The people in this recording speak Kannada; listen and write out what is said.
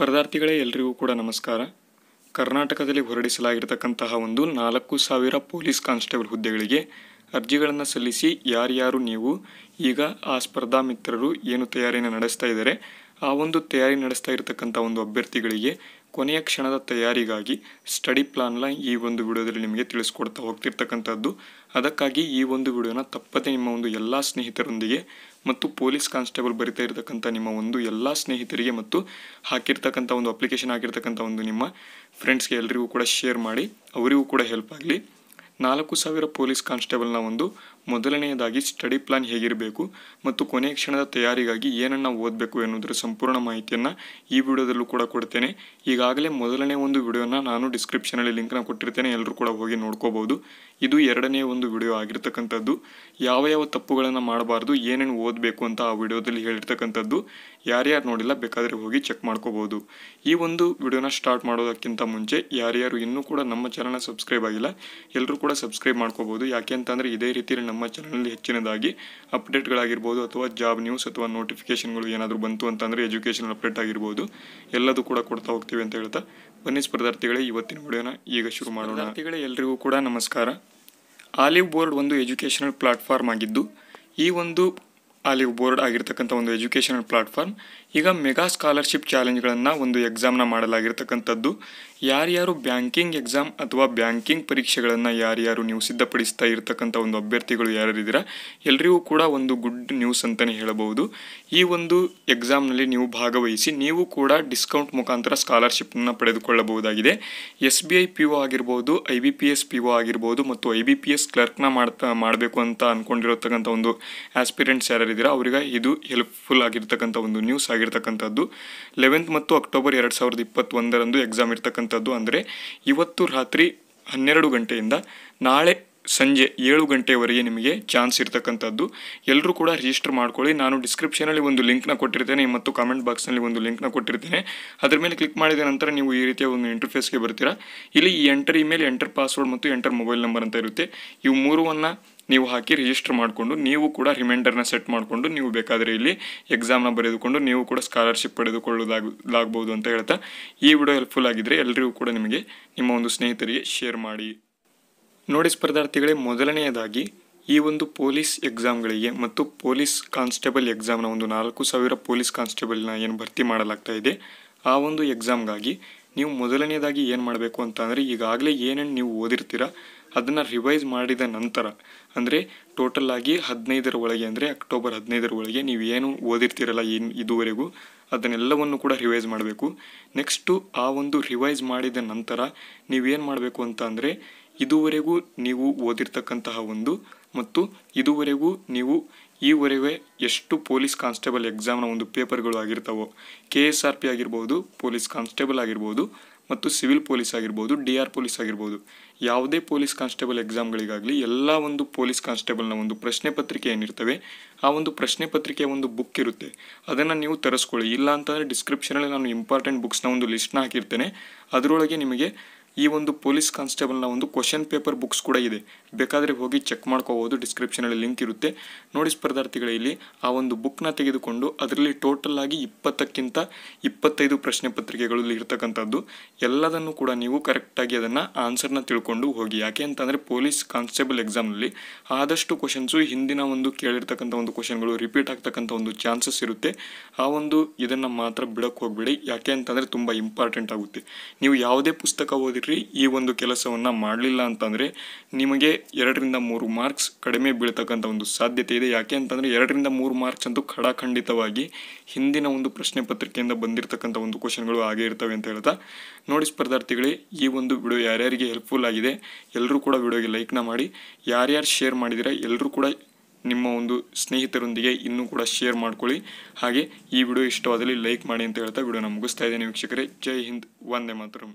ಸ್ಪರ್ಧಾರ್ಥಿಗಳೇ ಎಲ್ರಿಗೂ ಕೂಡ ನಮಸ್ಕಾರ ಕರ್ನಾಟಕದಲ್ಲಿ ಹೊರಡಿಸಲಾಗಿರತಕ್ಕಂತಹ ಒಂದು ನಾಲ್ಕು ಸಾವಿರ ಪೊಲೀಸ್ ಕಾನ್ಸ್ಟೇಬಲ್ ಹುದ್ದೆಗಳಿಗೆ ಅರ್ಜಿಗಳನ್ನು ಸಲ್ಲಿಸಿ ಯಾರ್ಯಾರು ನೀವು ಈಗ ಆ ಸ್ಪರ್ಧಾ ಮಿತ್ರರು ಏನು ತಯಾರಿಯನ್ನು ನಡೆಸ್ತಾ ಇದ್ದಾರೆ ಆ ಒಂದು ತಯಾರಿ ನಡೆಸ್ತಾ ಇರತಕ್ಕಂಥ ಒಂದು ಅಭ್ಯರ್ಥಿಗಳಿಗೆ ಕೊನೆಯ ಕ್ಷಣದ ತಯಾರಿಗಾಗಿ ಸ್ಟಡಿ ಪ್ಲಾನ್ನ ಈ ಒಂದು ವಿಡಿಯೋದಲ್ಲಿ ನಿಮಗೆ ತಿಳಿಸ್ಕೊಡ್ತಾ ಹೋಗ್ತಿರ್ತಕ್ಕಂಥದ್ದು ಅದಕ್ಕಾಗಿ ಈ ಒಂದು ವಿಡಿಯೋನ ತಪ್ಪದೇ ನಿಮ್ಮ ಒಂದು ಎಲ್ಲ ಸ್ನೇಹಿತರೊಂದಿಗೆ ಮತ್ತು ಪೊಲೀಸ್ ಕಾನ್ಸ್ಟೇಬಲ್ ಬರಿತಾ ಇರತಕ್ಕಂಥ ನಿಮ್ಮ ಒಂದು ಎಲ್ಲ ಸ್ನೇಹಿತರಿಗೆ ಮತ್ತು ಹಾಕಿರ್ತಕ್ಕಂಥ ಒಂದು ಅಪ್ಲಿಕೇಶನ್ ಆಗಿರ್ತಕ್ಕಂಥ ಒಂದು ನಿಮ್ಮ ಫ್ರೆಂಡ್ಸ್ಗೆ ಎಲ್ಲರಿಗೂ ಕೂಡ ಶೇರ್ ಮಾಡಿ ಅವರಿಗೂ ಕೂಡ ಹೆಲ್ಪ್ ಆಗಲಿ ನಾಲ್ಕು ಸಾವಿರ ಪೊಲೀಸ್ ಕಾನ್ಸ್ಟೇಬಲ್ನ ಒಂದು ಮೊದಲನೆಯದಾಗಿ ಸ್ಟಡಿ ಪ್ಲಾನ್ ಹೇಗಿರಬೇಕು ಮತ್ತು ಕೊನೆಯ ಕ್ಷಣದ ತಯಾರಿಗಾಗಿ ಏನನ್ನು ಓದಬೇಕು ಎನ್ನುವುದರ ಸಂಪೂರ್ಣ ಮಾಹಿತಿಯನ್ನು ಈ ವಿಡಿಯೋದಲ್ಲೂ ಕೂಡ ಕೊಡ್ತೇನೆ ಈಗಾಗಲೇ ಮೊದಲನೇ ಒಂದು ವಿಡಿಯೋನ ನಾನು ಡಿಸ್ಕ್ರಿಪ್ಷನಲ್ಲಿ ಲಿಂಕ್ನ ಕೊಟ್ಟಿರ್ತೇನೆ ಎಲ್ಲರೂ ಕೂಡ ಹೋಗಿ ನೋಡ್ಕೋಬಹುದು ಇದು ಎರಡನೇ ಒಂದು ವಿಡಿಯೋ ಆಗಿರ್ತಕ್ಕಂಥದ್ದು ಯಾವ ಯಾವ ತಪ್ಪುಗಳನ್ನು ಮಾಡಬಾರ್ದು ಏನೇನು ಓದಬೇಕು ಅಂತ ಆ ವಿಡಿಯೋದಲ್ಲಿ ಹೇಳಿರ್ತಕ್ಕಂಥದ್ದು ಯಾರ್ಯಾರು ನೋಡಿಲ್ಲ ಬೇಕಾದರೆ ಹೋಗಿ ಚೆಕ್ ಮಾಡ್ಕೋಬಹುದು ಈ ಒಂದು ವಿಡಿಯೋನ ಸ್ಟಾರ್ಟ್ ಮಾಡೋದಕ್ಕಿಂತ ಮುಂಚೆ ಯಾರ್ಯಾರು ಇನ್ನೂ ಕೂಡ ನಮ್ಮ ಚಾನಲ್ನ ಸಬ್ಸ್ಕ್ರೈಬ್ ಆಗಿಲ್ಲ ಎಲ್ಲರೂ ಕೂಡ ಸಬ್ಸ್ಕ್ರೈಬ್ ಮಾಡ್ಕೋಬಹುದು ಯಾಕೆ ಅಂತಂದರೆ ಇದೇ ರೀತಿಯಲ್ಲಿ ನಮ್ಮ ಚಾನಲಲ್ಲಿ ಹೆಚ್ಚಿನದಾಗಿ ಅಪ್ಡೇಟ್ಗಳಾಗಿರ್ಬೋದು ಅಥವಾ ಜಾಬ್ ನ್ಯೂಸ್ ಅಥವಾ ನೋಟಿಫಿಕೇಷನ್ಗಳು ಏನಾದರೂ ಬಂತು ಅಂತಂದರೆ ಎಜುಕೇಷನಲ್ ಅಪ್ಡೇಟ್ ಆಗಿರ್ಬೋದು ಎಲ್ಲದೂ ಕೂಡ ಕೊಡ್ತಾ ಹೋಗ್ತೀವಿ ಅಂತ ಹೇಳ್ತಾ ಬನ್ನಿ ಸ್ಪರ್ಧಾರ್ಥಿಗಳೇ ಇವತ್ತಿನ ವಿಡಿಯೋನ ಈಗ ಶುರು ಮಾಡೋಣ ಸ್ಪರ್ಧಾರ್ಥಿಗಳೇ ಎಲ್ರಿಗೂ ಕೂಡ ನಮಸ್ಕಾರ ಆಲಿವ್ ಬೋರ್ಡ್ ಒಂದು ಎಜುಕೇಷನಲ್ ಪ್ಲಾಟ್ಫಾರ್ಮ್ ಆಗಿದ್ದು ಈ ಒಂದು ಅಲ್ಲಿ ಬೋರ್ಡ್ ಆಗಿರ್ತಕ್ಕಂಥ ಒಂದು ಎಜುಕೇಷನಲ್ ಪ್ಲಾಟ್ಫಾರ್ಮ್ ಈಗ ಮೆಗಾ ಸ್ಕಾಲರ್ಶಿಪ್ ಚಾಲೆಂಜ್ಗಳನ್ನು ಒಂದು ಎಕ್ಸಾಮ್ನ ಮಾಡಲಾಗಿರ್ತಕ್ಕಂಥದ್ದು ಯಾರ್ಯಾರು ಬ್ಯಾಂಕಿಂಗ್ ಎಕ್ಸಾಮ್ ಅಥವಾ ಬ್ಯಾಂಕಿಂಗ್ ಪರೀಕ್ಷೆಗಳನ್ನು ಯಾರ್ಯಾರು ನೀವು ಸಿದ್ಧಪಡಿಸ್ತಾ ಇರತಕ್ಕಂಥ ಒಂದು ಅಭ್ಯರ್ಥಿಗಳು ಯಾರ್ಯಾರಿದ್ದೀರಾ ಎಲ್ಲರಿಗೂ ಕೂಡ ಒಂದು ಗುಡ್ ನ್ಯೂಸ್ ಅಂತಲೇ ಹೇಳಬಹುದು ಈ ಒಂದು ಎಕ್ಸಾಮ್ನಲ್ಲಿ ನೀವು ಭಾಗವಹಿಸಿ ನೀವು ಕೂಡ ಡಿಸ್ಕೌಂಟ್ ಮುಖಾಂತರ ಸ್ಕಾಲರ್ಶಿಪ್ನ ಪಡೆದುಕೊಳ್ಳಬಹುದಾಗಿದೆ S B I P O ಆಗಿರ್ಬೋದು I B P S P O ಆಗಿರ್ಬೋದು ಮತ್ತು ಐ ಬಿ ಪಿ ಎಸ್ ಕ್ಲರ್ಕ್ನ ಮಾಡ್ತಾ ಮಾಡಬೇಕು ಅಂತ ಅಂದ್ಕೊಂಡಿರತಕ್ಕಂಥ ಒಂದು ಆಸ್ಪಿರೆಂಟ್ಸ್ ಯಾರು ಅವರಿಗೆ ಇದು ಹೆಲ್ಪ್ಫುಲ್ ಆಗಿರ್ತಕ್ಕಂಥ ಒಂದು ನ್ಯೂಸ್ ಆಗಿರ್ತಕ್ಕಂಥದ್ದು ಲೆವೆಂತ್ ಮತ್ತು ಅಕ್ಟೋಬರ್ ಎರಡು ಸಾವಿರದ ಇಪ್ಪತ್ತೊಂದರಂದು ಎಕ್ಸಾಮ್ ಇರ್ತಕ್ಕಂಥದ್ದು ಅಂದರೆ ಇವತ್ತು ರಾತ್ರಿ ಹನ್ನೆರಡು ಗಂಟೆಯಿಂದ ನಾಳೆ ಸಂಜೆ ಏಳು ಗಂಟೆವರೆಗೆ ನಿಮಗೆ ಚಾನ್ಸ್ ಇರ್ತಕ್ಕಂಥದ್ದು ಎಲ್ಲರೂ ಕೂಡ ರಿಜಿಸ್ಟರ್ ಮಾಡ್ಕೊಳ್ಳಿ ನಾನು ಡಿಸ್ಕ್ರಿಪ್ಷನಲ್ಲಿ ಒಂದು ಲಿಂಕ್ನ ಕೊಟ್ಟಿರ್ತೇನೆ ಮತ್ತು ಕಾಮೆಂಟ್ ಬಾಕ್ಸ್ನಲ್ಲಿ ಒಂದು ಲಿಂಕ್ನ ಕೊಟ್ಟಿರ್ತೇನೆ ಅದರ ಮೇಲೆ ಕ್ಲಿಕ್ ಮಾಡಿದ ನಂತರ ನೀವು ಈ ರೀತಿಯ ಒಂದು ಇಂಟರ್ಫೇಸ್ಗೆ ಬರ್ತೀರಾ ಇಲ್ಲಿ ಈ ಎಂಟರ್ ಇಮೇಲ್ ಎಂಟರ್ ಪಾಸ್ವರ್ಡ್ ಮತ್ತು ಎಂಟರ್ ಮೊಬೈಲ್ ನಂಬರ್ ಅಂತ ಇರುತ್ತೆ ಇವು ಮೂರುವನ್ನು ನೀವು ಹಾಕಿ ರಿಜಿಸ್ಟರ್ ಮಾಡಿಕೊಂಡು ನೀವು ಕೂಡ ರಿಮೈಂಡರ್ನ ಸೆಟ್ ಮಾಡಿಕೊಂಡು ನೀವು ಬೇಕಾದರೆ ಇಲ್ಲಿ ಎಕ್ಸಾಮ್ನ ಬರೆದುಕೊಂಡು ನೀವು ಕೂಡ ಸ್ಕಾಲರ್ಶಿಪ್ ಪಡೆದುಕೊಳ್ಳೋದಾಗಲಾಗ್ಬೋದು ಅಂತ ಹೇಳ್ತಾ ಈ ವಿಡಿಯೋ ಹೆಲ್ಪ್ಫುಲ್ ಆಗಿದ್ದರೆ ಎಲ್ಲರಿಗೂ ಕೂಡ ನಿಮಗೆ ನಿಮ್ಮ ಒಂದು ಸ್ನೇಹಿತರಿಗೆ ಶೇರ್ ಮಾಡಿ ನೋಡಿ ಸ್ಪರ್ಧಾರ್ಥಿಗಳೇ ಮೊದಲನೆಯದಾಗಿ ಈ ಒಂದು ಪೊಲೀಸ್ ಎಕ್ಸಾಮ್ಗಳಿಗೆ ಮತ್ತು ಪೊಲೀಸ್ ಕಾನ್ಸ್ಟೇಬಲ್ ಎಕ್ಸಾಮ್ನ ಒಂದು ನಾಲ್ಕು ಸಾವಿರ ಪೊಲೀಸ್ ಕಾನ್ಸ್ಟೇಬಲ್ನ ಏನು ಭರ್ತಿ ಮಾಡಲಾಗ್ತಾ ಇದೆ ಆ ಒಂದು ಎಕ್ಸಾಮ್ಗಾಗಿ ನೀವು ಮೊದಲನೆಯದಾಗಿ ಏನು ಮಾಡಬೇಕು ಅಂತ ಅಂದರೆ ಈಗಾಗಲೇ ಏನೇನು ನೀವು ಓದಿರ್ತೀರ ಅದನ್ನು ರಿವೈಸ್ ಮಾಡಿದ ನಂತರ ಅಂದರೆ ಟೋಟಲ್ ಆಗಿ ಹದಿನೈದರ ಒಳಗೆ ಅಂದರೆ ಅಕ್ಟೋಬರ್ ಹದಿನೈದರ ಒಳಗೆ ನೀವು ಏನು ಓದಿರ್ತಿರಲ್ಲ ಏನು ಇದುವರೆಗೂ ಅದನ್ನೆಲ್ಲವನ್ನು ಕೂಡ ರಿವೈಸ್ ಮಾಡಬೇಕು ನೆಕ್ಸ್ಟು ಆ ಒಂದು ರಿವೈಸ್ ಮಾಡಿದ ನಂತರ ನೀವೇನು ಮಾಡಬೇಕು ಅಂತ ಅಂದರೆ ಇದುವರೆಗೂ ನೀವು ಓದಿರ್ತಕ್ಕಂತಹ ಒಂದು ಮತ್ತು ಇದುವರೆಗೂ ನೀವು ಈವರೆಗೆ ಎಷ್ಟು ಪೊಲೀಸ್ ಕಾನ್ಸ್ಟೇಬಲ್ ಎಕ್ಸಾಮ್ನ ಒಂದು ಪೇಪರ್ಗಳು ಆಗಿರ್ತಾವೋ ಕೆ ಎಸ್ ಆರ್ ಪಿ ಆಗಿರ್ಬೋದು ಪೊಲೀಸ್ ಕಾನ್ಸ್ಟೇಬಲ್ ಆಗಿರ್ಬೋದು ಮತ್ತು ಸಿವಿಲ್ ಪೊಲೀಸ್ ಆಗಿರ್ಬೋದು ಡಿ ಆರ್ ಪೊಲೀಸ್ ಆಗಿರ್ಬೋದು ಯಾವುದೇ ಪೊಲೀಸ್ ಕಾನ್ಸ್ಟೇಬಲ್ ಎಕ್ಸಾಮ್ಗಳಿಗಾಗಲಿ ಎಲ್ಲ ಒಂದು ಪೊಲೀಸ್ ಕಾನ್ಸ್ಟೇಬಲ್ನ ಒಂದು ಪ್ರಶ್ನೆ ಪತ್ರಿಕೆ ಏನಿರ್ತವೆ ಆ ಒಂದು ಪ್ರಶ್ನೆ ಪತ್ರಿಕೆಯ ಒಂದು ಬುಕ್ ಇರುತ್ತೆ ಅದನ್ನು ನೀವು ತರಿಸ್ಕೊಳ್ಳಿ ಇಲ್ಲ ಅಂತಂದರೆ ಡಿಸ್ಕ್ರಿಪ್ಷನಲ್ಲಿ ನಾನು ಇಂಪಾರ್ಟೆಂಟ್ ಬುಕ್ಸ್ನ ಒಂದು ಲಿಸ್ಟ್ನ ಹಾಕಿರ್ತೇನೆ ಅದರೊಳಗೆ ನಿಮಗೆ ಈ ಒಂದು ಪೊಲೀಸ್ ಕಾನ್ಸ್ಟೇಬಲ್ನ ಒಂದು ಕ್ವಶನ್ ಪೇಪರ್ ಬುಕ್ಸ್ ಕೂಡ ಇದೆ ಬೇಕಾದರೆ ಹೋಗಿ ಚೆಕ್ ಮಾಡ್ಕೋಬೋದು ಡಿಸ್ಕ್ರಿಪ್ಷನಲ್ಲಿ ಲಿಂಕ್ ಇರುತ್ತೆ ನೋಡಿ ಸ್ಪರ್ಧಾರ್ಥಿಗಳೇ ಇಲ್ಲಿ ಆ ಒಂದು ಬುಕ್ನ ತೆಗೆದುಕೊಂಡು ಅದರಲ್ಲಿ ಟೋಟಲ್ ಆಗಿ ಇಪ್ಪತ್ತಕ್ಕಿಂತ ಇಪ್ಪತ್ತೈದು ಪ್ರಶ್ನೆ ಪತ್ರಿಕೆಗಳು ಇರತಕ್ಕಂಥದ್ದು ಎಲ್ಲದನ್ನು ಕೂಡ ನೀವು ಕರೆಕ್ಟಾಗಿ ಅದನ್ನು ಆನ್ಸರ್ನ ತಿಳ್ಕೊಂಡು ಹೋಗಿ ಯಾಕೆ ಅಂತಂದರೆ ಪೊಲೀಸ್ ಕಾನ್ಸ್ಟೇಬಲ್ ಎಕ್ಸಾಮ್ನಲ್ಲಿ ಆದಷ್ಟು ಕ್ವಶನ್ಸು ಹಿಂದಿನ ಒಂದು ಕೇಳಿರ್ತಕ್ಕಂಥ ಒಂದು ಕ್ವಶನ್ಗಳು ರಿಪೀಟ್ ಆಗ್ತಕ್ಕಂಥ ಒಂದು ಚಾನ್ಸಸ್ ಇರುತ್ತೆ ಆ ಒಂದು ಇದನ್ನು ಮಾತ್ರ ಬಿಡಕ್ಕೆ ಹೋಗಬೇಡಿ ಯಾಕೆ ಅಂತಂದರೆ ತುಂಬ ಇಂಪಾರ್ಟೆಂಟ್ ಆಗುತ್ತೆ ನೀವು ಯಾವುದೇ ಪುಸ್ತಕ ಓದಿರಿ ಈ ಒಂದು ಕೆಲಸವನ್ನು ಮಾಡಲಿಲ್ಲ ಅಂತಂದರೆ ನಿಮಗೆ ಎರಡರಿಂದ ಮೂರು ಮಾರ್ಕ್ಸ್ ಕಡಿಮೆ ಬೀಳ್ತಕ್ಕಂಥ ಒಂದು ಸಾಧ್ಯತೆ ಇದೆ ಯಾಕೆ ಅಂತಂದರೆ ಎರಡರಿಂದ ಮೂರು ಮಾರ್ಕ್ಸ್ ಅಂತೂ ಖಡಾಖಂಡಿತವಾಗಿ ಹಿಂದಿನ ಒಂದು ಪ್ರಶ್ನೆ ಪತ್ರಿಕೆಯಿಂದ ಬಂದಿರತಕ್ಕಂಥ ಒಂದು ಕ್ವಶನ್ಗಳು ಹಾಗೆ ಇರ್ತವೆ ಅಂತ ಹೇಳ್ತಾ ನೋಡಿ ಸ್ಪರ್ಧಾರ್ಥಿಗಳೇ ಈ ಒಂದು ವಿಡಿಯೋ ಯಾರ್ಯಾರಿಗೆ ಹೆಲ್ಪ್ಫುಲ್ ಆಗಿದೆ ಎಲ್ಲರೂ ಕೂಡ ವಿಡಿಯೋಗೆ ಲೈಕ್ನ ಮಾಡಿ ಯಾರ್ಯಾರು ಶೇರ್ ಮಾಡಿದರೆ ಎಲ್ಲರೂ ಕೂಡ ನಿಮ್ಮ ಒಂದು ಸ್ನೇಹಿತರೊಂದಿಗೆ ಇನ್ನೂ ಕೂಡ ಶೇರ್ ಮಾಡ್ಕೊಳ್ಳಿ ಹಾಗೆ ಈ ವಿಡಿಯೋ ಇಷ್ಟವಾದಲ್ಲಿ ಲೈಕ್ ಮಾಡಿ ಅಂತ ಹೇಳ್ತಾ ವಿಡಿಯೋನ ಮುಗಿಸ್ತಾ ಇದ್ದೇನೆ ವೀಕ್ಷಕರೇ ಜೈ ಹಿಂದ್ ವಂದೇ ಮಾತರಂ